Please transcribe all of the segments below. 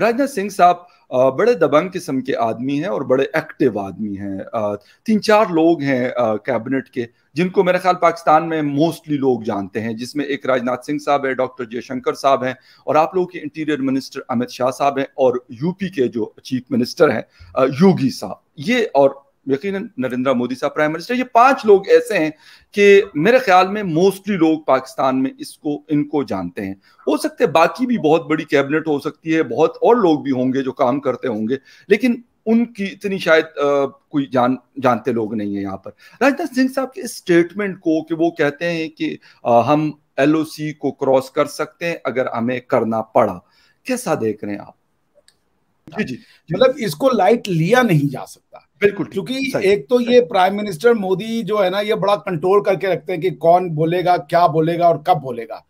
राजनाथ सिंह साहब बड़े दबंग किस्म के आदमी हैं और बड़े एक्टिव आदमी हैं तीन चार लोग हैं कैबिनेट के जिनको मेरे ख्याल पाकिस्तान में मोस्टली लोग जानते हैं जिसमें एक राजनाथ सिंह साहब है डॉक्टर जयशंकर साहब हैं और आप लोगों के इंटीरियर मिनिस्टर अमित शाह साहब हैं और यूपी के जो चीफ मिनिस्टर हैं योगी साहब ये और यकीन नरेंद्र मोदी साहब प्राइम मिनिस्टर ये पांच लोग ऐसे हैं कि मेरे ख्याल में मोस्टली लोग पाकिस्तान में इसको इनको जानते हैं हो सकते बाकी भी बहुत बड़ी कैबिनेट हो सकती है बहुत और लोग भी होंगे जो काम करते होंगे लेकिन उनकी इतनी शायद आ, कोई जान जानते लोग नहीं है यहाँ पर राजनाथ सिंह साहब के स्टेटमेंट को कि वो कहते हैं कि आ, हम एल को क्रॉस कर सकते हैं अगर हमें करना पड़ा कैसा देख रहे हैं आप जी जी मतलब इसको लाइट लिया नहीं जा सकता बिल्कुल क्योंकि एक तो ये प्राइम मिनिस्टर मोदी जो है ना ये बड़ा कंट्रोल करके रखते हैं कि कौन बोलेगा क्या बोलेगा और कब बोलेगा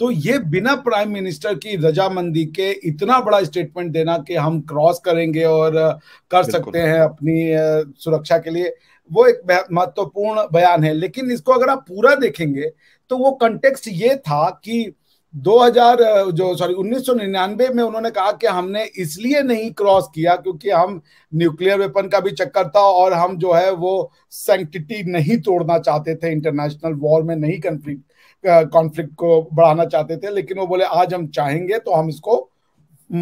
तो ये बिना प्राइम मिनिस्टर की रजामंदी के इतना बड़ा स्टेटमेंट देना कि हम क्रॉस करेंगे और कर सकते हैं अपनी सुरक्षा के लिए वो एक महत्वपूर्ण बयान है लेकिन इसको अगर आप पूरा देखेंगे तो वो कंटेक्स्ट ये था कि 2000 जो सॉरी 1999 में उन्होंने कहा कि हमने इसलिए नहीं क्रॉस किया क्योंकि हम न्यूक्लियर वेपन का भी चक्कर था और हम जो है वो सेंटिटी नहीं तोड़ना चाहते थे इंटरनेशनल वॉर में नहीं कंफ्लिक्ट कॉन्फ्लिक्ट को बढ़ाना चाहते थे लेकिन वो बोले आज हम चाहेंगे तो हम इसको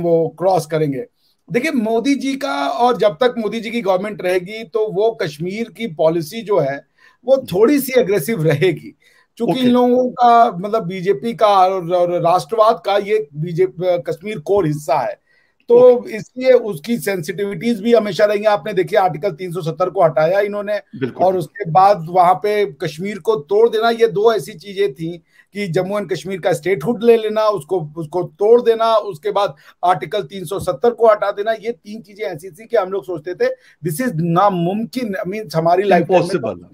वो क्रॉस करेंगे देखिए मोदी जी का और जब तक मोदी जी की गवर्नमेंट रहेगी तो वो कश्मीर की पॉलिसी जो है वो थोड़ी सी अग्रेसिव रहेगी चूंकि इन लोगों का मतलब बीजेपी का और, और राष्ट्रवाद का ये बीजेपी कश्मीर कोर हिस्सा है तो इसलिए उसकी सेंसिटिविटीज भी हमेशा रहेंगी आपने देखिए आर्टिकल 370 को हटाया इन्होंने और उसके बाद वहां पे कश्मीर को तोड़ देना ये दो ऐसी चीजें थी कि जम्मू एंड कश्मीर का स्टेटहुड ले लेना उसको उसको तोड़ देना उसके बाद आर्टिकल 370 को हटा देना ये तीन चीजें ऐसी थी कि हम लोग सोचते थे दिस इज नामुमकिन आई मीन हमारी लाइफ पॉसिबल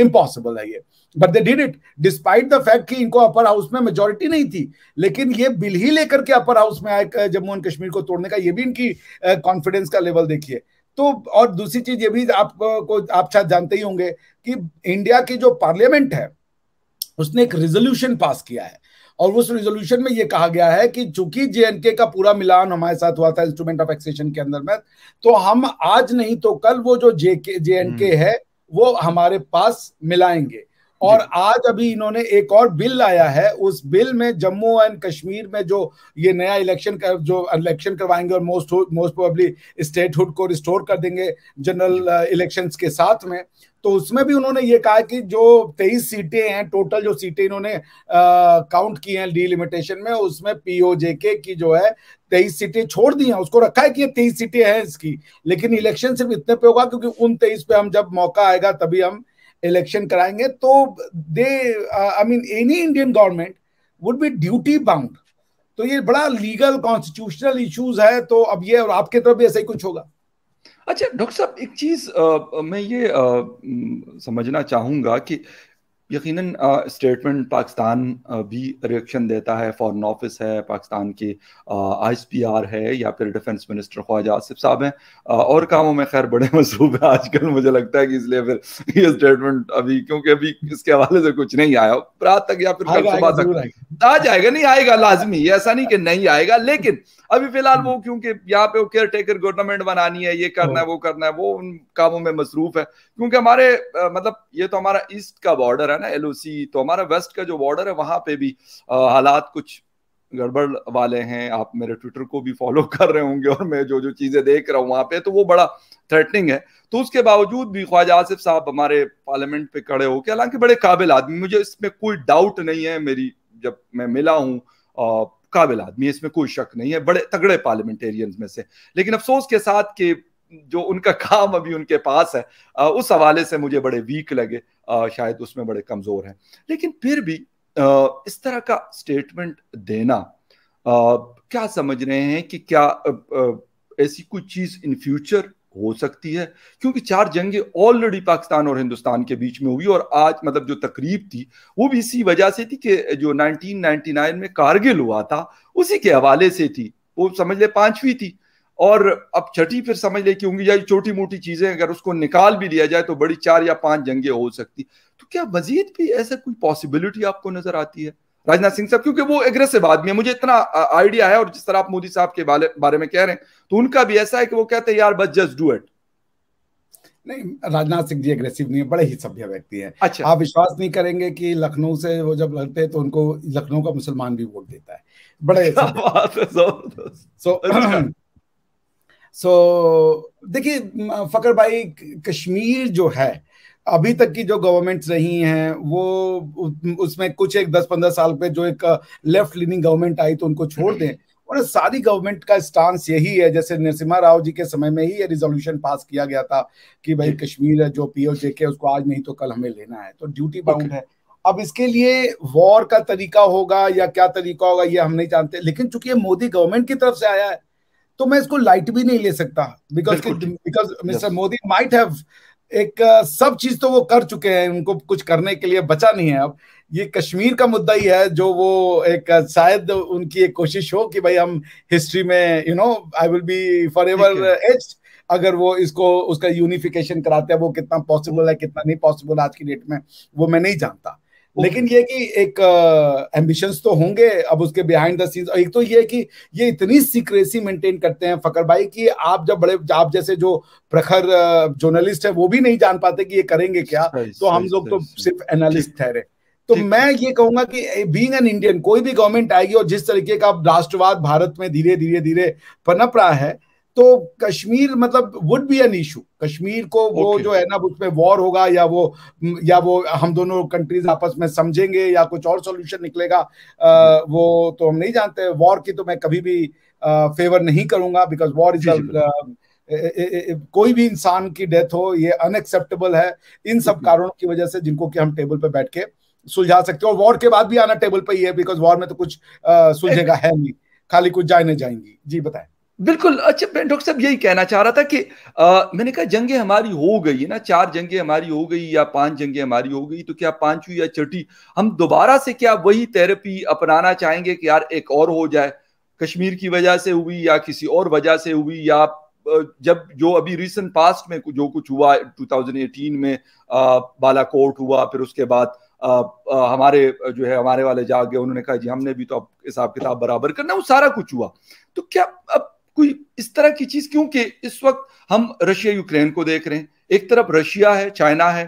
इम्पॉसिबल है ये but they did it despite the fact कि इनको अपर हाउस में मेजोरिटी नहीं थी लेकिन ये बिल ही लेकर के अपर हाउस में आए जम्मू एंड कश्मीर को तोड़ने का ये भी इनकी कॉन्फिडेंस का लेवल देखिए तो और दूसरी चीज ये भी आप को आप शायद जानते ही होंगे कि इंडिया की जो पार्लियामेंट है उसने एक रेजोल्यूशन पास किया है और उस रेजोल्यूशन में यह कहा गया है कि चूंकि जेएनके का पूरा मिलान हमारे साथ हुआ था इंस्ट्रूमेंट ऑफ एक्सेशन के अंदर में तो हम आज नहीं तो कल वो जो जेके जेएनके हम्म। है वो हमारे पास मिलाएंगे और आज अभी इन्होंने एक और बिल लाया है उस बिल में जम्मू एंड कश्मीर में जो ये नया इलेक्शन कर जो इलेक्शन करवाएंगे और मोस्ट मोस्ट प्रोबेबली स्टेटहुड को रिस्टोर कर देंगे जनरल इलेक्शंस के साथ में तो उसमें भी उन्होंने ये कहा कि जो तेईस सीटें हैं टोटल जो सीटें इन्होंने काउंट की हैं डीलिमिटेशन में उसमें पीओजे के की जो है तेईस सीटें छोड़ दी हैं उसको रखा है कि ये तेईस सीटें हैं इसकी लेकिन इलेक्शन सिर्फ इतने पे होगा क्योंकि उन तेईस पे हम जब मौका आएगा तभी हम इलेक्शन कराएंगे तो they I mean any Indian government would be duty bound तो ये बड़ा लीगल कॉन्स्टिट्यूशनल इश्यूज है तो अब ये और आपके तरफ भी ऐसा ही कुछ होगा अच्छा डॉक्टर साहब एक चीज uh, मैं ये आ, uh, समझना चाहूंगा कि यकीनन स्टेटमेंट पाकिस्तान भी रिएक्शन देता है फॉरेन ऑफिस है पाकिस्तान के आईएसपीआर है या फिर डिफेंस मिनिस्टर ख्वाजा आसिफ साहब हैं और कामों में खैर बड़े मसरूफ है आजकल मुझे लगता है कि इसलिए फिर ये स्टेटमेंट अभी क्योंकि अभी इसके हवाले से कुछ नहीं आया रात तक या फिर कल सुबह तक आ जाएगा नहीं आएगा लाजमी ऐसा नहीं कि नहीं आएगा लेकिन अभी फिलहाल वो क्योंकि यहाँ पे केयर टेकर गवर्नमेंट बनानी है ये करना है वो करना है वो उन कामों में मसरूफ है क्योंकि हमारे मतलब ये तो हमारा ईस्ट का बॉर्डर है ना एल तो हमारा वेस्ट का जो बॉर्डर है वहां पे भी हालात कुछ गड़बड़ वाले हैं आप मेरे ट्विटर को भी फॉलो कर रहे होंगे और मैं जो जो चीज़ें देख रहा हूँ वहां पे तो वो बड़ा थ्रेटनिंग है तो उसके बावजूद भी ख्वाजा आसिफ साहब हमारे पार्लियामेंट पे खड़े होके हालांकि बड़े काबिल आदमी मुझे इसमें कोई डाउट नहीं है मेरी जब मैं मिला हूँ काबिल आदमी इसमें कोई शक नहीं है बड़े तगड़े पार्लियामेंटेरियंस में से लेकिन अफसोस के साथ के जो उनका काम अभी उनके पास है उस हवाले से मुझे बड़े वीक लगे शायद उसमें बड़े कमज़ोर हैं लेकिन फिर भी इस तरह का स्टेटमेंट देना क्या समझ रहे हैं कि क्या ऐसी कोई चीज़ इन फ्यूचर हो सकती है क्योंकि चार जंगे ऑलरेडी पाकिस्तान और हिंदुस्तान के बीच में हुई और आज मतलब जो तकरीब थी वो भी इसी वजह से थी कि जो 1999 में कारगिल हुआ था उसी के हवाले से थी वो समझ ले पांचवी थी और अब छठी फिर समझ ले कि होंगी या छोटी मोटी चीजें अगर उसको निकाल भी लिया जाए तो बड़ी चार या पांच जंगे हो सकती तो क्या मजीद भी ऐसा कोई पॉसिबिलिटी आपको नजर आती है राजनाथ सिंह साहब क्योंकि वो एग्रेसिव आदमी है मुझे इतना आइडिया है और जिस तरह आप मोदी साहब के बारे में कह रहे हैं तो उनका भी ऐसा है कि वो कहते हैं यार बस जस्ट डू इट नहीं राजनाथ सिंह जी एग्रेसिव नहीं है बड़े ही सभ्य व्यक्ति है अच्छा आप विश्वास नहीं करेंगे कि लखनऊ से वो जब लड़ते हैं तो उनको लखनऊ का मुसलमान भी वोट देता है बड़े सो so, अच्छा। सो so, देखिए फ़कर भाई कश्मीर जो है अभी तक की जो गवर्नमेंट्स रही हैं वो उसमें कुछ एक दस पंद्रह साल पे जो एक लेफ्ट लीनिंग गवर्नमेंट आई तो उनको छोड़ दें और सारी गवर्नमेंट का स्टांस यही है जैसे नरसिम्हा राव जी के समय में ही ये रिजोल्यूशन पास किया गया था कि भाई कश्मीर है जो जे के उसको आज नहीं तो कल हमें लेना है तो ड्यूटी बाउंड okay. है अब इसके लिए वॉर का तरीका होगा या क्या तरीका होगा ये हम नहीं जानते लेकिन चूंकि ये मोदी गवर्नमेंट की तरफ से आया है तो मैं इसको लाइट भी नहीं ले सकता because because mister Modi might have एक uh, सब चीज तो वो कर चुके हैं उनको कुछ करने के लिए बचा नहीं है अब ये कश्मीर का मुद्दा ही है जो वो एक uh, शायद उनकी एक कोशिश हो कि भाई हम हिस्ट्री में you know I will be forever aged अगर वो इसको उसका यूनिफिकेशन कराते हैं वो कितना पॉसिबल है कितना नहीं पॉसिबल आज की डेट में वो मैं नहीं जानता लेकिन ये कि एक एम्बिशंस तो होंगे अब उसके बिहाइंड द सीन्स एक तो ये कि ये इतनी सीक्रेसी मेंटेन करते हैं फकर भाई कि आप जब बड़े आप जैसे जो प्रखर जर्नलिस्ट है वो भी नहीं जान पाते कि ये करेंगे क्या तो हम लोग तो सिर्फ एनालिस्ट ठहरे तो मैं ये कहूंगा कि बीइंग एन इंडियन कोई भी गवर्नमेंट आएगी और जिस तरीके का राष्ट्रवाद भारत में धीरे धीरे धीरे पनप रहा है तो कश्मीर मतलब would be an issue Kashmir को वो okay. जो है ना उस पर वॉर होगा या वो या वो हम दोनों कंट्रीज आपस में समझेंगे या कुछ और सोल्यूशन निकलेगा आ, वो तो हम नहीं जानते वॉर की तो मैं कभी भी आ, फेवर नहीं करूंगा बिकॉज वॉर इज कोई भी इंसान की डेथ हो ये अनएक्सेप्टेबल है इन सब कारणों की वजह से जिनको कि हम टेबल पर बैठ के सुलझा सकते हो वॉर के बाद भी आना टेबल पर ही है बिकॉज वॉर में तो कुछ सुलझेगा है नहीं खाली कुछ जाने जाएंगी जी बताएं बिल्कुल अच्छा डॉक्टर साहब यही कहना चाह रहा था कि आ, मैंने कहा जंगे हमारी हो गई है ना चार जंगे हमारी हो गई या पांच जंगे हमारी हो गई तो क्या पांचवी या छठी हम दोबारा से क्या वही थेरेपी अपनाना चाहेंगे कि यार एक और हो जाए कश्मीर की वजह से हुई या किसी और वजह से हुई या जब जो अभी रिसेंट पास्ट में जो कुछ हुआ 2018 में बालाकोट हुआ फिर उसके बाद आ, आ, हमारे जो है हमारे वाले जाग गए उन्होंने कहा जी हमने भी तो अब हिसाब किताब बराबर करना वो सारा कुछ हुआ तो क्या अब कोई इस तरह की चीज क्योंकि इस वक्त हम रशिया यूक्रेन को देख रहे हैं एक तरफ रशिया है चाइना है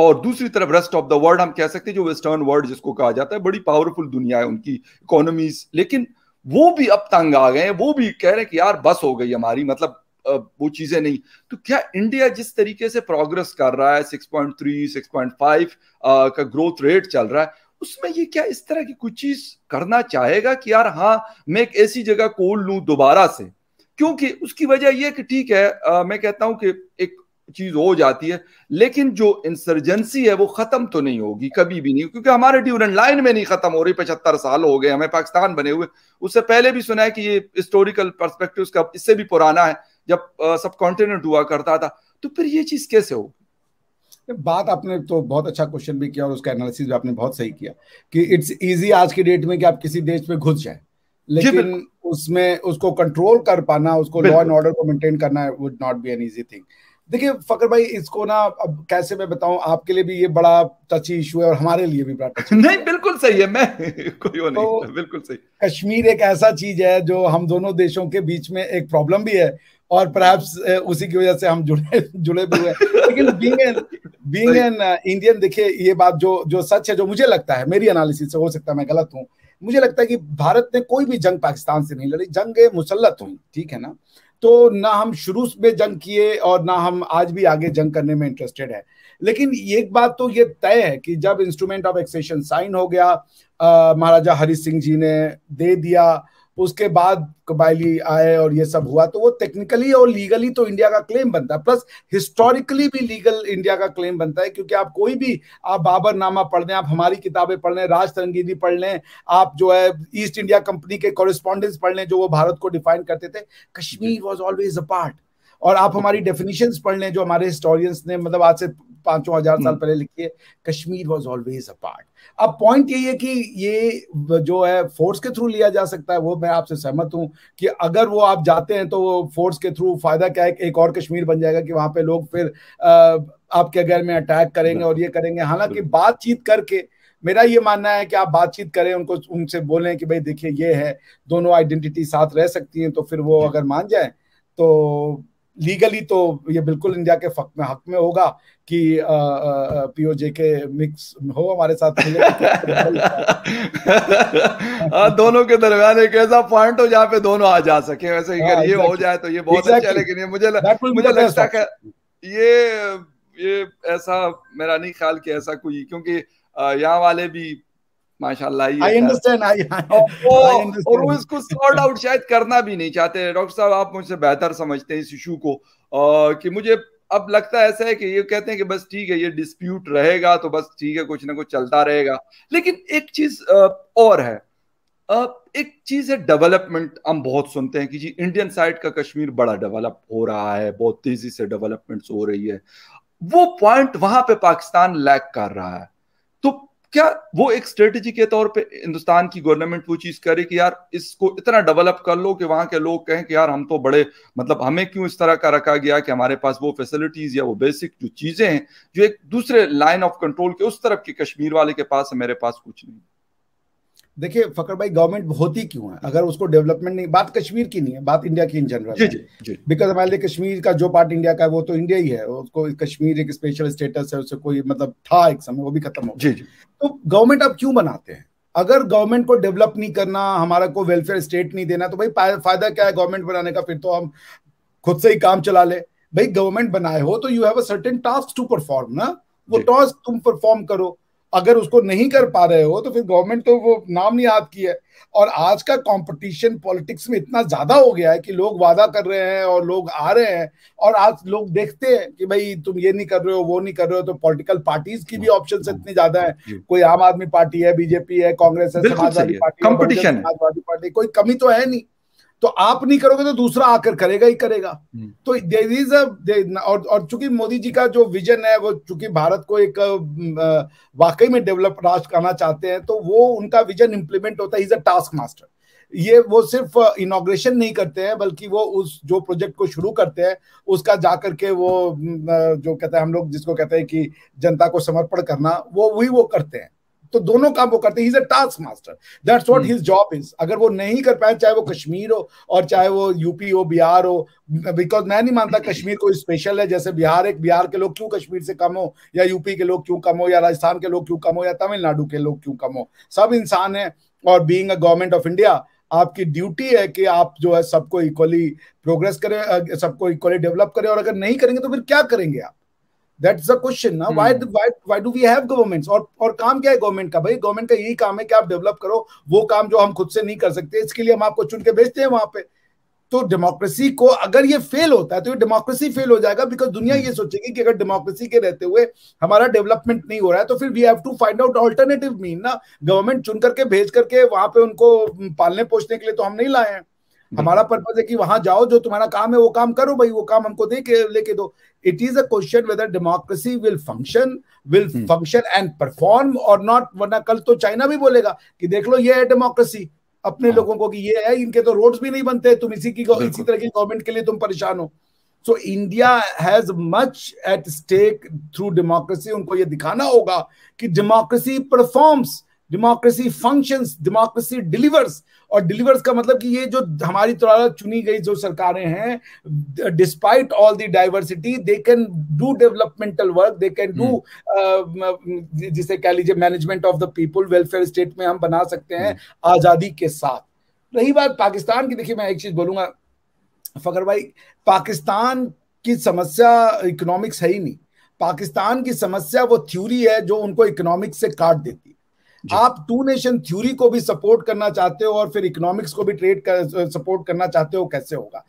और दूसरी तरफ रेस्ट ऑफ द वर्ल्ड हम कह सकते हैं जो वेस्टर्न वर्ल्ड जिसको कहा जाता है बड़ी पावरफुल दुनिया है उनकी इकोनॉमीज लेकिन वो भी अब तंग आ गए हैं वो भी कह रहे हैं कि यार बस हो गई हमारी मतलब वो चीजें नहीं तो क्या इंडिया जिस तरीके से प्रोग्रेस कर रहा है 6.3 6.5 का ग्रोथ रेट चल रहा है उसमें ये क्या इस तरह की कुछ चीज करना चाहेगा कि यार हाँ मैं एक ऐसी जगह कोल लू दोबारा से क्योंकि उसकी वजह यह कि ठीक है आ, मैं कहता हूं कि एक चीज हो जाती है लेकिन जो इंसर्जेंसी है वो खत्म तो नहीं होगी कभी भी नहीं क्योंकि हमारे ड्यूरेंट लाइन में नहीं खत्म हो रही पचहत्तर साल हो गए हमें पाकिस्तान बने हुए उससे पहले भी सुना है कि ये हिस्टोरिकल परस्पेक्टिव का इससे भी पुराना है जब सब कॉन्टिनेंट हुआ करता था तो फिर ये चीज कैसे होगी बात आपने तो बहुत अच्छा क्वेश्चन भी किया और उसका एनालिसिस भी आपने बहुत सही किया कि इट्स इजी आज के डेट में कि आप किसी देश में घुस जाए लेकिन उसमें उसको कंट्रोल कर पाना उसको लॉ एंड ऑर्डर को मेंटेन करना would not be an easy thing देखिए फकर भाई इसको ना अब कैसे मैं बताऊं आपके लिए भी ये बड़ा टची इशू है और हमारे लिए भी बड़ा टची नहीं बिल्कुल सही है मैं कोई तो, नहीं बिल्कुल सही कश्मीर एक ऐसा चीज है जो हम दोनों देशों के बीच में एक प्रॉब्लम भी है और परहैप्स उसी की वजह से हम जुड़े जुड़े भी हुए लेकिन being an being an Indian देखिए ये बात जो जो सच है जो मुझे लगता है मेरी एनालिसिस से हो सकता है मैं गलत हूँ मुझे लगता है कि भारत ने कोई भी जंग पाकिस्तान से नहीं लड़ी जंग मुसलत हुई ठीक है ना तो ना हम शुरू में जंग किए और ना हम आज भी आगे जंग करने में इंटरेस्टेड है लेकिन एक बात तो ये तय है कि जब इंस्ट्रूमेंट ऑफ एक्सेशन साइन हो गया महाराजा हरि सिंह जी ने दे दिया उसके बाद कबायली आए और ये सब हुआ तो वो टेक्निकली और लीगली तो इंडिया का क्लेम बनता है प्लस हिस्टोरिकली भी लीगल इंडिया का क्लेम बनता है क्योंकि आप कोई भी आप बाबर नामा पढ़ लें आप हमारी किताबें पढ़ लें राज तरंगीदी पढ़ लें आप जो है ईस्ट इंडिया कंपनी के कॉरेस्पॉन्डेंस पढ़ लें जो वो भारत को डिफाइन करते थे Kashmir was always a part और आप हमारी डेफिनेशन पढ़ लें जो हमारे हिस्टोरियंस ने मतलब आज से पांचों हजार साल हम्म। पहले लिखी है Kashmir was always a part अब पॉइंट यही है कि ये जो है फोर्स के थ्रू लिया जा सकता है वो मैं आपसे सहमत हूँ कि अगर वो आप जाते हैं तो फोर्स के थ्रू फायदा क्या है एक और कश्मीर बन जाएगा कि वहां पे लोग फिर आपके घर में अटैक करेंगे और ये करेंगे हालांकि बातचीत करके मेरा ये मानना है कि आप बातचीत करें उनको उनसे बोलें कि भाई देखिए ये है दोनों आइडेंटिटी साथ रह सकती हैं तो फिर वो अगर मान जाए तो लीगली तो ये बिल्कुल इंडिया के फक में हक में होगा कि पीओजे के मिक्स हो हमारे साथ आ, हाँ, दोनों के दरमियान एक ऐसा पॉइंट हो जहाँ पे दोनों आ जा सके वैसे अगर हाँ, ये हो जाए तो ये बहुत अच्छा है लेकिन ये मुझे ल, मुझे लगता है ये ये ऐसा मेरा नहीं ख्याल कि ऐसा कोई क्योंकि यहाँ वाले भी माशाल्लाह आई अंडरस्टैंड आई और वो इसको सॉर्ट आउट शायद करना भी नहीं चाहते डॉक्टर साहब आप मुझसे बेहतर समझते हैं इस इशू को आ, कि मुझे अब लगता ऐसा है कि ये कहते हैं कि बस ठीक है ये डिस्प्यूट रहेगा तो बस ठीक है कुछ ना कुछ चलता रहेगा लेकिन एक चीज और है एक चीज है डेवलपमेंट हम बहुत सुनते हैं कि जी इंडियन साइड का कश्मीर बड़ा डेवलप हो रहा है बहुत तेजी से डेवलपमेंट हो रही है वो पॉइंट वहां पे पाकिस्तान लैक कर रहा है तो क्या वो एक स्ट्रेटेजी के तौर पे हिंदुस्तान की गवर्नमेंट वो चीज करे कि यार इसको इतना डेवलप कर लो कि वहां के लोग कहें कि यार हम तो बड़े मतलब हमें क्यों इस तरह का रखा गया कि हमारे पास वो फैसिलिटीज या वो बेसिक जो चीजें हैं जो एक दूसरे लाइन ऑफ कंट्रोल के उस तरफ के कश्मीर वाले के पास है मेरे पास कुछ नहीं देखिए फकर भाई गवर्नमेंट होती क्यों है अगर उसको डेवलपमेंट नहीं बात कश्मीर की नहीं है बात इंडिया की इन जनरल बिकॉज हमारे लिए कश्मीर का जो पार्ट इंडिया का है वो तो इंडिया ही है उसको कश्मीर एक स्पेशल स्टेटस है उससे कोई मतलब था एक समय वो भी खत्म हो जी जी तो गवर्नमेंट आप क्यों बनाते हैं अगर गवर्नमेंट को डेवलप नहीं करना हमारा को वेलफेयर स्टेट नहीं देना तो भाई फायदा क्या है गवर्नमेंट बनाने का फिर तो हम खुद से ही काम चला ले भाई गवर्नमेंट बनाए हो तो you have a certain task to perform ना वो टास्क तुम परफॉर्म करो अगर उसको नहीं कर पा रहे हो तो फिर गवर्नमेंट तो वो नाम नहीं याद की है और आज का कंपटीशन पॉलिटिक्स में इतना ज्यादा हो गया है कि लोग वादा कर रहे हैं और लोग आ रहे हैं और आज लोग देखते हैं कि भाई तुम ये नहीं कर रहे हो वो नहीं कर रहे हो तो पॉलिटिकल पार्टीज की भी ऑप्शन इतनी ज्यादा है कोई आम आदमी पार्टी है बीजेपी है कांग्रेस है समाजवादी पार्टी समाजवादी पार्टी कोई कमी तो है नहीं तो आप नहीं करोगे तो दूसरा आकर करेगा ही करेगा हम्म। तो देर इज और, और चूंकि मोदी जी का जो विजन है वो चूंकि भारत को एक वाकई में डेवलप राष्ट्र करना चाहते हैं तो वो उनका विजन इंप्लीमेंट होता है इज अ टास्क मास्टर ये वो सिर्फ इनोग्रेशन नहीं करते हैं बल्कि वो उस जो प्रोजेक्ट को शुरू करते हैं उसका जा करके वो जो कहते हैं हम लोग जिसको कहते हैं कि जनता को समर्पण करना वो वही वो करते हैं तो दोनों काम वो करते हैं task master that's what his job is अगर वो नहीं कर पाए चाहे वो कश्मीर हो और चाहे वो यूपी हो बिहार हो बिकॉज मैं नहीं मानता कश्मीर कोई स्पेशल है जैसे बिहार एक बिहार के लोग क्यों कश्मीर से कम हो या यूपी के लोग क्यों कम हो या राजस्थान के लोग क्यों कम हो या तमिलनाडु के लोग क्यों कम हो सब इंसान है और being a government of India आपकी ड्यूटी है कि आप जो है सबको इक्वली प्रोग्रेस करें सबको इक्वली डेवलप करें और अगर नहीं करेंगे तो फिर क्या करेंगे आप दैट्स अ क्वेश्चन ना why why do we have governments और और काम क्या है गवर्नमेंट का भाई गवर्नमेंट का यही काम है कि आप डेवलप करो वो काम जो हम खुद से नहीं कर सकते इसके लिए हम आपको चुन के भेजते हैं वहां पे तो डेमोक्रेसी को अगर ये फेल होता है तो ये डेमोक्रेसी फेल हो जाएगा बिकॉज दुनिया hmm. ये सोचेगी कि अगर डेमोक्रेसी के रहते हुए हमारा डेवलपमेंट नहीं हो रहा है तो फिर we have to find out alternative mean ना गवर्नमेंट चुन करके भेज करके वहां पे उनको पालने पोषने के लिए तो हम नहीं लाए हैं हमारा पर्पज है कि वहां जाओ जो तुम्हारा काम है वो काम करो भाई वो काम हमको दे के लेके दो it is a question whether democracy will function will function and perform और नॉट वरना कल तो चाइना भी बोलेगा कि देख लो ये है डेमोक्रेसी अपने हाँ। लोगों को कि ये है इनके तो रोड्स भी नहीं बनते तुम इसी की इसी तरह की गवर्नमेंट के लिए तुम परेशान हो so India has much at stake through democracy उनको ये दिखाना होगा कि democracy performs democracy functions democracy delivers और डिलीवर्स का मतलब कि ये जो हमारी द्वारा चुनी गई जो सरकारें हैं despite all the diversity they can do developmental work they can do जिसे कह लीजिए management of the people welfare state में हम बना सकते हैं hmm. आज़ादी के साथ रही बात पाकिस्तान की देखिए मैं एक चीज़ बोलूंगा फकर भाई पाकिस्तान की समस्या इकोनॉमिक्स है ही नहीं पाकिस्तान की समस्या वो थ्योरी है जो उनको इकोनॉमिक्स से काट देती है आप टू नेशन थ्योरी को भी सपोर्ट करना चाहते हो और फिर इकोनॉमिक्स को भी ट्रेड कर सपोर्ट करना चाहते हो कैसे होगा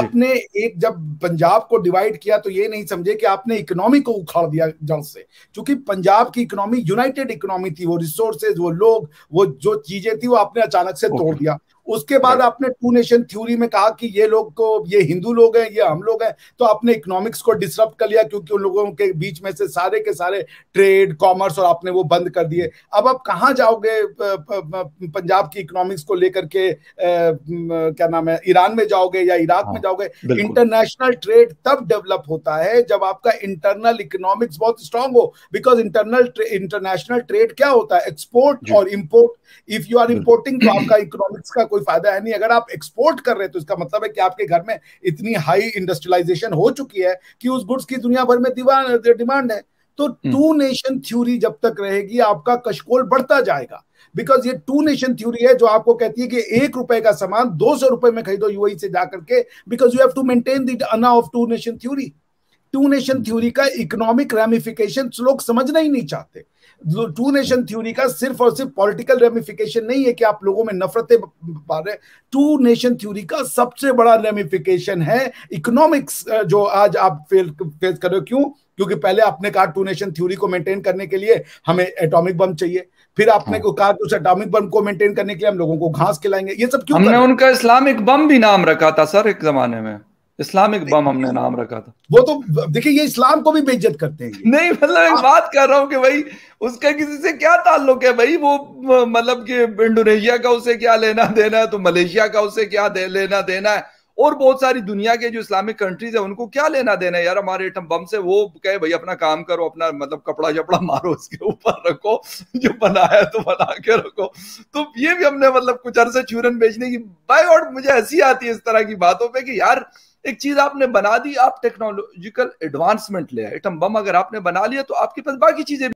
आपने एक जब पंजाब को डिवाइड किया तो ये नहीं समझे कि आपने इकोनॉमी को उखाड़ दिया जड़ से क्योंकि पंजाब की इकोनॉमी यूनाइटेड इकोनॉमी थी वो रिसोर्सेज वो लोग वो जो चीजें थी वो आपने अचानक से तोड़ दिया उसके बाद आपने टू नेशन थ्योरी में कहा कि ये लोग को तो, ये हिंदू लोग हैं ये हम लोग हैं तो आपने इकोनॉमिक्स को डिस्टर्ब कर लिया क्योंकि उन लोगों के बीच में से सारे के सारे ट्रेड कॉमर्स और आपने वो बंद कर दिए अब आप कहाँ जाओगे पंजाब की इकोनॉमिक्स को लेकर के क्या नाम है ईरान में जाओगे या इराक हाँ, में जाओगे इंटरनेशनल ट्रेड तब डेवलप होता है जब आपका इंटरनल इकोनॉमिक्स बहुत स्ट्रांग हो बिकॉज इंटरनल इंटरनेशनल ट्रेड क्या होता है एक्सपोर्ट और import if you are importing तो आपका इकोनॉमिक्स का कोई कोई फायदा है नहीं अगर आप एक्सपोर्ट कर रहे हैं तो इसका मतलब है कि आपके घर में इतनी हाई इंडस्ट्रियलाइजेशन हो चुकी है कि उस गुड्स की दुनिया भर में डिमांड है तो टू नेशन थ्योरी जब तक रहेगी आपका कशकोल बढ़ता जाएगा बिकॉज ये टू नेशन थ्योरी है जो आपको कहती है कि एक रुपए का सामान दो सौ रुपए में खरीदो यूएई e से जाकर के because you have to maintain the अना of two nation theory two nation theory का इकोनॉमिक रेमिफिकेशन लोग समझना ही नहीं चाहते टू नेशन थ्योरी का सिर्फ और सिर्फ पॉलिटिकल रेमिफिकेशन नहीं है कि आप लोगों में नफरतें पा रहे टू नेशन थ्योरी का सबसे बड़ा रेमिफिकेशन है इकोनॉमिक्स जो आज आप फेल फेस कर रहे हो क्यों क्योंकि पहले आपने कहा टू नेशन थ्योरी को मेंटेन करने के लिए हमें एटॉमिक बम चाहिए फिर आपने हाँ। को कहा उस एटॉमिक बम को मेंटेन करने के लिए हम लोगों को घास खिलाएंगे ये सब क्यों हमने उनका इस्लामिक बम भी नाम रखा था सर एक जमाने में इस्लामिक बम हमने नाम रखा था वो तो देखिए ये इस्लाम को भी बेइज्जत करते हैं नहीं मतलब एक बात कर रहा हूँ कि भाई उसका किसी से क्या ताल्लुक है भाई वो मतलब कि इंडोनेशिया का उसे क्या लेना देना है तो मलेशिया का उसे क्या दे, लेना देना है और बहुत सारी दुनिया के जो इस्लामिक कंट्रीज है उनको क्या लेना देना है यार हमारे एटम बम से वो कहे भाई अपना काम करो अपना मतलब कपड़ा जपड़ा मारो उसके ऊपर रखो जो बनाया तो बना के रखो तो ये भी हमने मतलब कुछ अरसे चूरन बेचने की बाय और मुझे हंसी आती है इस तरह की बातों पे कि यार एक चीज आपने बना दी आप टेक्नोलॉजिकल एडवांसमेंट ले आइटम बम अगर आपने बना लिया तो आपके पास बाकी चीजें